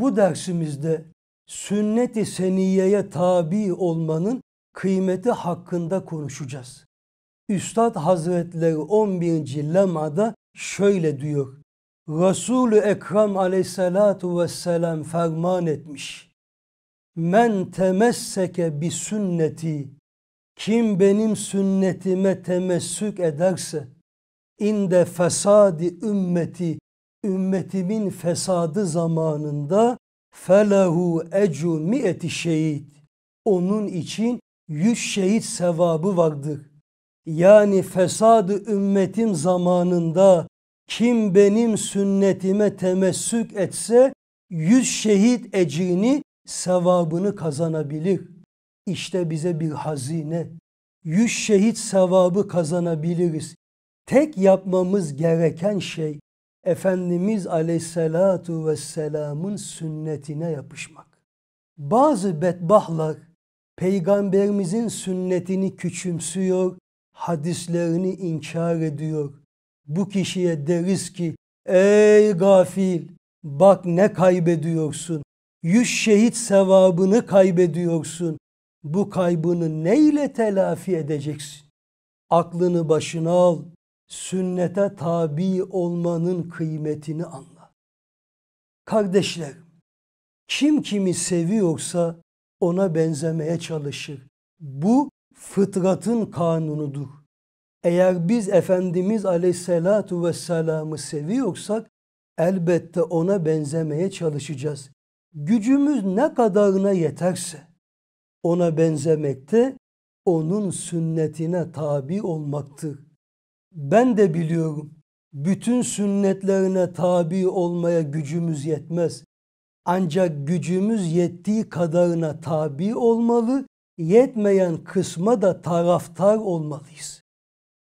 bu dersimizde sünnet-i seniyeye tabi olmanın kıymeti hakkında konuşacağız. Üstad Hazretleri 11. lemada şöyle diyor. Resul-ü Ekrem aleyhissalatu vesselam ferman etmiş. Men temesseke bi sünneti kim benim sünnetime temessük ederse inde fesadi ümmeti ümmetimin fesadı zamanında felehu ecu mi'eti şehit. Onun için yüz şehit sevabı vardır. Yani fesadı ümmetim zamanında kim benim sünnetime temessük etse yüz şehit ecini sevabını kazanabilir. İşte bize bir hazine. Yüz şehit sevabı kazanabiliriz. Tek yapmamız gereken şey Efendimiz aleyhissalatu vesselamın sünnetine yapışmak. Bazı bedbahlar peygamberimizin sünnetini küçümsüyor, hadislerini inkar ediyor. Bu kişiye deriz ki ey gafil bak ne kaybediyorsun. Yüz şehit sevabını kaybediyorsun. Bu kaybını neyle telafi edeceksin? Aklını başına al, sünnete tabi olmanın kıymetini anla. Kardeşler, kim kimi seviyorsa ona benzemeye çalışır. Bu fıtratın kanunudur. Eğer biz Efendimiz Aleyhisselatu Vesselam'ı seviyorsak elbette ona benzemeye çalışacağız. Gücümüz ne kadarına yeterse ona benzemekte onun sünnetine tabi olmaktır ben de biliyorum bütün sünnetlerine tabi olmaya gücümüz yetmez. Ancak gücümüz yettiği kadarına tabi olmalı, yetmeyen kısma da taraftar olmalıyız.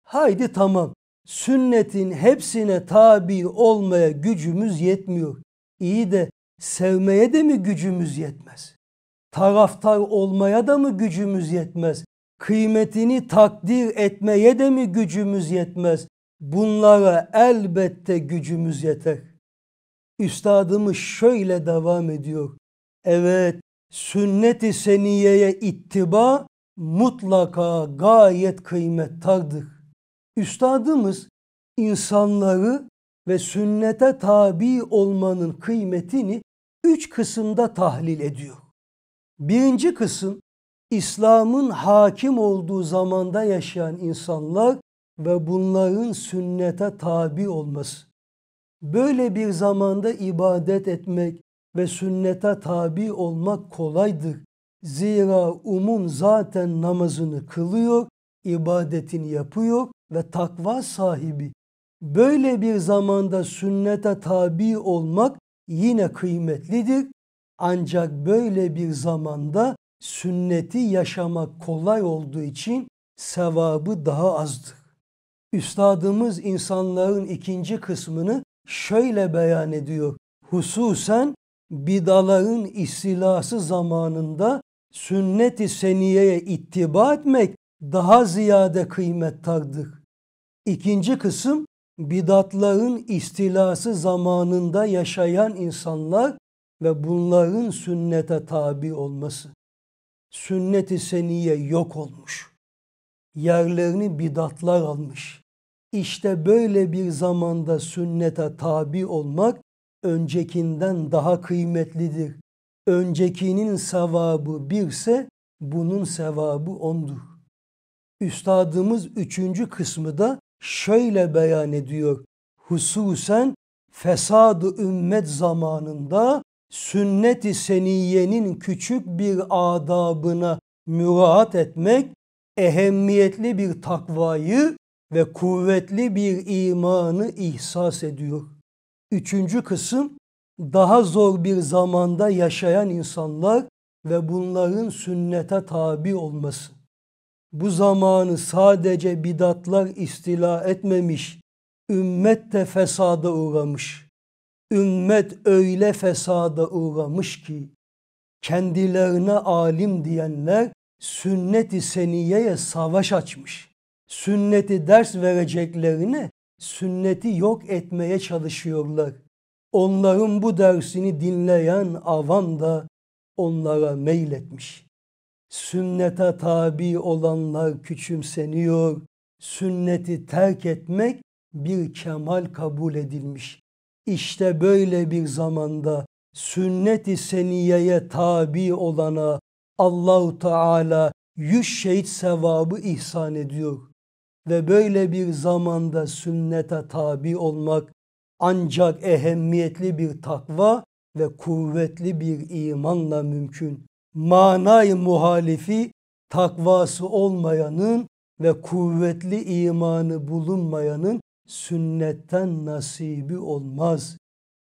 Haydi tamam, sünnetin hepsine tabi olmaya gücümüz yetmiyor. İyi de sevmeye de mi gücümüz yetmez? Taraftar olmaya da mı gücümüz yetmez? kıymetini takdir etmeye de mi gücümüz yetmez? Bunlara elbette gücümüz yeter. Üstadımız şöyle devam ediyor. Evet, sünnet-i seniyeye ittiba mutlaka gayet kıymettardır. Üstadımız insanları ve sünnete tabi olmanın kıymetini üç kısımda tahlil ediyor. Birinci kısım İslam'ın hakim olduğu zamanda yaşayan insanlar ve bunların sünnete tabi olması. Böyle bir zamanda ibadet etmek ve sünnete tabi olmak kolaydır. Zira umum zaten namazını kılıyor, ibadetini yapıyor ve takva sahibi. Böyle bir zamanda sünnete tabi olmak yine kıymetlidir. Ancak böyle bir zamanda sünneti yaşamak kolay olduğu için sevabı daha azdı. Üstadımız insanların ikinci kısmını şöyle beyan ediyor. Hususen bidaların istilası zamanında sünnet-i seniyeye ittiba etmek daha ziyade kıymet tardır. İkinci kısım bidatların istilası zamanında yaşayan insanlar ve bunların sünnete tabi olması sünnet-i seniye yok olmuş. Yerlerini bidatlar almış. İşte böyle bir zamanda sünnete tabi olmak öncekinden daha kıymetlidir. Öncekinin sevabı birse bunun sevabı ondur. Üstadımız üçüncü kısmı da şöyle beyan ediyor. Hususen fesadı ümmet zamanında sünnet-i seniyenin küçük bir adabına müraat etmek ehemmiyetli bir takvayı ve kuvvetli bir imanı ihsas ediyor. Üçüncü kısım daha zor bir zamanda yaşayan insanlar ve bunların sünnete tabi olması. Bu zamanı sadece bidatlar istila etmemiş, ümmet de fesada uğramış.'' Ümmet öyle fesada uğramış ki kendilerine alim diyenler sünnet-i seniyeye savaş açmış. Sünneti ders vereceklerini sünneti yok etmeye çalışıyorlar. Onların bu dersini dinleyen avam da onlara meyletmiş. Sünnete tabi olanlar küçümseniyor. Sünneti terk etmek bir kemal kabul edilmiş. İşte böyle bir zamanda sünnet-i seniyeye tabi olana Allahu Teala yüz şehit sevabı ihsan ediyor. Ve böyle bir zamanda sünnete tabi olmak ancak ehemmiyetli bir takva ve kuvvetli bir imanla mümkün. Manay muhalifi takvası olmayanın ve kuvvetli imanı bulunmayanın sünnetten nasibi olmaz.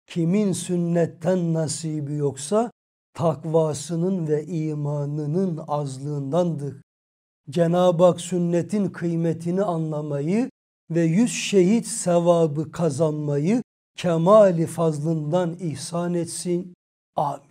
Kimin sünnetten nasibi yoksa takvasının ve imanının azlığındandır. Cenab-ı Hak sünnetin kıymetini anlamayı ve yüz şehit sevabı kazanmayı kemali fazlından ihsan etsin. Amin.